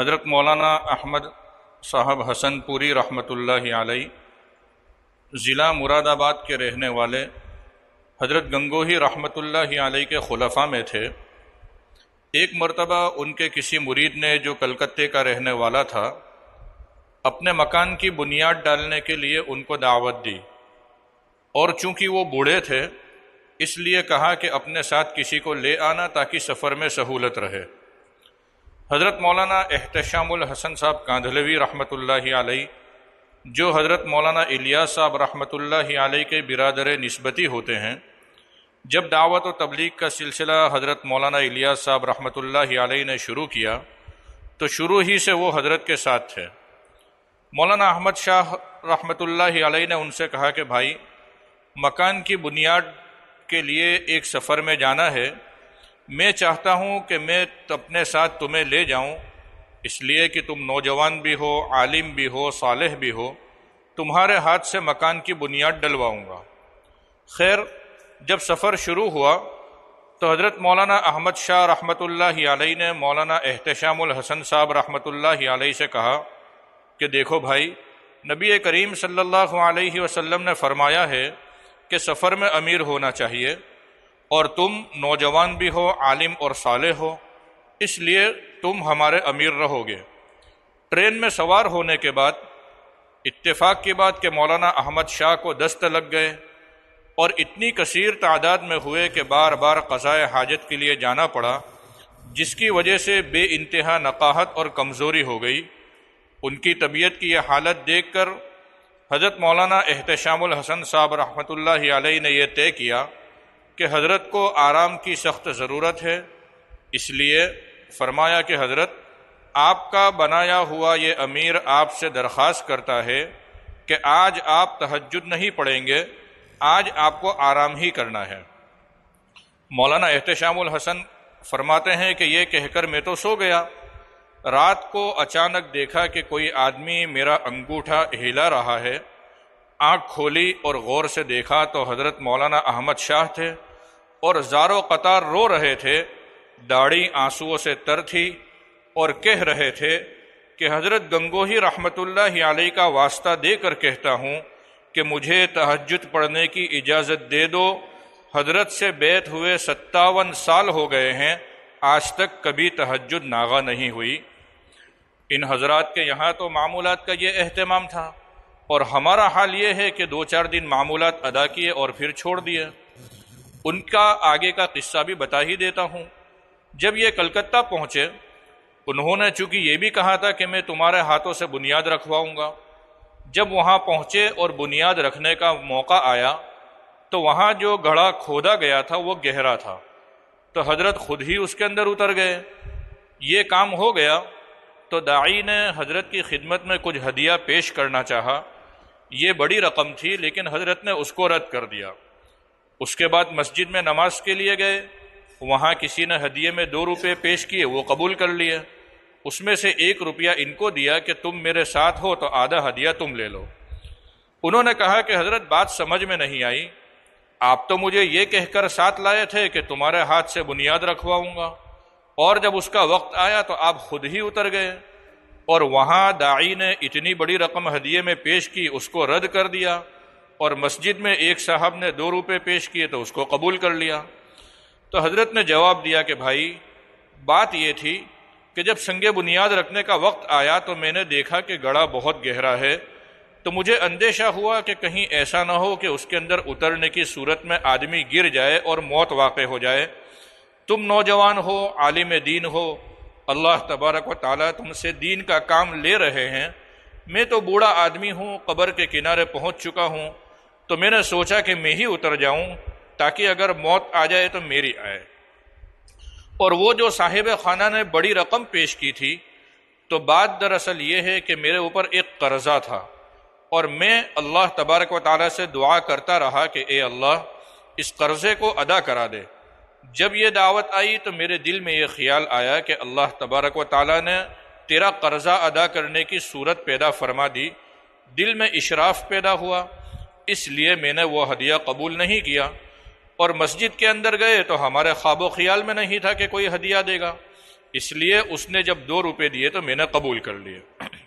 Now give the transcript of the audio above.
हज़रत मौलाना अहमद साहब हसनपुरी रहमतुल्लाह आलई ज़िला मुरादाबाद के रहने वाले हज़रत गंगोही रहमतुल्लाह आलही के खलफा में थे एक मरतबा उनके किसी मुरीद ने जो कलकत्ते का रहने वाला था अपने मकान की बुनियाद डालने के लिए उनको दावत दी और चूँकि वो बूढ़े थे इसलिए कहा कि अपने साथ किसी को ले आना ताकि सफ़र में सहूलत रहे हज़रत मौलाना एहतशामुल हसन साहब कांधलवी रहमत आलही जो हज़रत मौलाना इलिया साहब रहमत आलही के बिरदर नस्बती होते हैं जब दावत व तबलीग का सिलसिला हज़रत मौलाना इलिया साहब रहमत आलही ने शुरू किया तो शुरू ही से वो हज़रत के साथ थे मौलाना अहमद शाह रहमत आलही ने उनसे कहा कि भाई मकान की बुनियाद के लिए एक सफ़र में जाना है मैं चाहता हूँ कि मैं अपने साथ तुम्हें ले जाऊँ इसलिए कि तुम नौजवान भी हो आलिम भी हो साल भी हो तुम्हारे हाथ से मकान की बुनियाद डलवाऊँगा खैर जब सफ़र शुरू हुआ तो हज़रत मौलाना अहमद शाह रहमत आलही ने मौलाना एहतशामुल हसन साहब रहमत आलही से कहा कि देखो भाई नबी करीम सल्लल्लाहु अलैहि वसल्लम ने फ़रमाया है कि सफ़र में अमीर होना चाहिए और तुम नौजवान भी हो आलिम और साले हो इसलिए तुम हमारे अमीर रहोगे ट्रेन में सवार होने के बाद इत्तेफाक की बात के मौलाना अहमद शाह को दस्त लग गए और इतनी कसीर तादाद में हुए कि बार बार कज़ाए हाजत के लिए जाना पड़ा जिसकी वजह से बे इंतहा नकाहत और कमज़ोरी हो गई उनकी तबीयत की यह हालत देख कर हज़रत मौलाना एहतशामुल हसन साहब रहमत ला ने यह तय किया कि हज़रत को आराम की सख्त ज़रूरत है इसलिए फरमाया कि हज़रत आपका बनाया हुआ ये अमीर आपसे दरख्वास करता है कि आज आप तहजद नहीं पढ़ेंगे आज आपको आराम ही करना है मौलाना एहतशामुल हसन फरमाते हैं कि ये कहकर मैं तो सो गया रात को अचानक देखा कि कोई आदमी मेरा अंगूठा हिला रहा है आँख खोली और गौर से देखा तो हज़रत मौलाना अहमद शाह थे और जारो कतार रो रहे थे दाढ़ी आंसुओं से तर थी और कह रहे थे कि हज़रत गंगोही रहमतुल्लाह आलही का वास्ता देकर कहता हूँ कि मुझे तहजद पढ़ने की इजाज़त दे दो हजरत से बैत हुए सत्तावन साल हो गए हैं आज तक कभी तहजद नागा नहीं हुई इन हजरात के यहाँ तो मामूलत का ये अहतमाम था और हमारा हाल ये है कि दो चार दिन मामूल अदा किए और फिर छोड़ दिए उनका आगे का किस्सा भी बता ही देता हूँ जब ये कलकत्ता पहुँचे उन्होंने चूँकि ये भी कहा था कि मैं तुम्हारे हाथों से बुनियाद रखवाऊँगा जब वहाँ पहुँचे और बुनियाद रखने का मौका आया तो वहाँ जो गढ़ा खोदा गया था वो गहरा था तो हजरत खुद ही उसके अंदर उतर गए ये काम हो गया तो दाई ने हजरत की खिदमत में कुछ हदिया पेश करना चाहा ये बड़ी रकम थी लेकिन हजरत ने उसको रद्द कर दिया उसके बाद मस्जिद में नमाज के लिए गए वहाँ किसी ने हदिये में दो रुपये पेश किए वो कबूल कर लिए उसमें से एक रुपया इनको दिया कि तुम मेरे साथ हो तो आधा हदिया तुम ले लो उन्होंने कहा कि हजरत बात समझ में नहीं आई आप तो मुझे ये कहकर साथ लाए थे कि तुम्हारे हाथ से बुनियाद रखवाऊंगा और जब उसका वक्त आया तो आप खुद ही उतर गए और वहाँ दाई ने इतनी बड़ी रकम हदिये में पेश की उसको रद्द कर दिया और मस्जिद में एक साहब ने दो रुपये पेश किए तो उसको कबूल कर लिया तो हज़रत ने जवाब दिया कि भाई बात यह थी कि जब संग बुनियाद रखने का वक्त आया तो मैंने देखा कि गड़ा बहुत गहरा है तो मुझे अंदेशा हुआ कि कहीं ऐसा ना हो कि उसके अंदर उतरने की सूरत में आदमी गिर जाए और मौत वाक़ हो जाए तुम नौजवान हो आलिम दीन हो अल्लाह तबारक व ताली तुमसे दीन का काम ले रहे हैं मैं तो बूढ़ा आदमी हूँ कबर के किनारे पहुँच चुका हूँ तो मैंने सोचा कि मैं ही उतर जाऊं ताकि अगर मौत आ जाए तो मेरी आए और वो जो साहिब खाना ने बड़ी रकम पेश की थी तो बात दरअसल ये है कि मेरे ऊपर एक कर्ज़ा था और मैं अल्लाह तबारक व ताली से दुआ करता रहा कि ए अल्लाह इस कर्ज़े को अदा करा दे जब ये दावत आई तो मेरे दिल में ये ख्याल आया कि अल्लाह तबारक व ताली ने तेरा कर्ज़ा अदा करने की सूरत पैदा फरमा दी दिल में इशराफ पैदा हुआ इसलिए मैंने वो हदिया कबूल नहीं किया और मस्जिद के अंदर गए तो हमारे ख्वाब ख्याल में नहीं था कि कोई हदिया देगा इसलिए उसने जब दो रुपए दिए तो मैंने कबूल कर लिए